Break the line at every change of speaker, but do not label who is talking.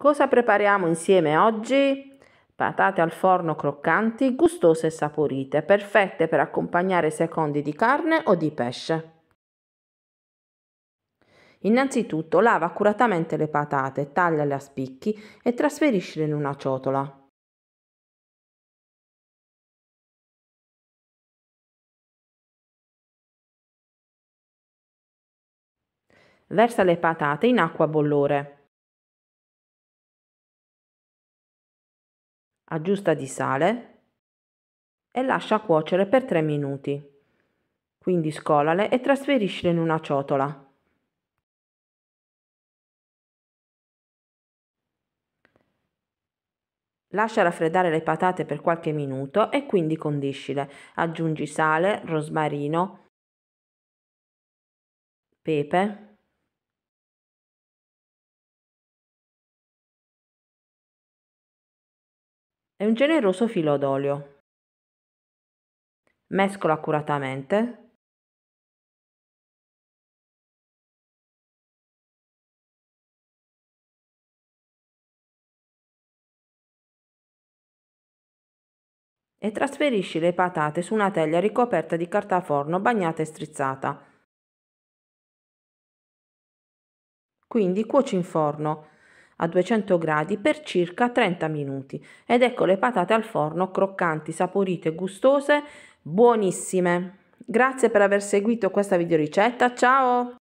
Cosa prepariamo insieme oggi? Patate al forno croccanti, gustose e saporite, perfette per accompagnare secondi di carne o di pesce. Innanzitutto lava accuratamente le patate,
tagliale a spicchi e trasferiscile in una ciotola. Versa le patate in acqua bollore. aggiusta di sale
e lascia cuocere per 3 minuti. Quindi scolale e trasferiscile in una ciotola. Lascia raffreddare le patate per qualche minuto e quindi condiscile. Aggiungi sale, rosmarino,
pepe e un generoso filo d'olio. Mescolo accuratamente
e trasferisci le patate su una teglia ricoperta di carta forno bagnata e strizzata. Quindi cuoci in forno
a 200 gradi per circa 30 minuti ed ecco le patate al forno croccanti, saporite, gustose, buonissime. Grazie per aver seguito questa
video ricetta ciao!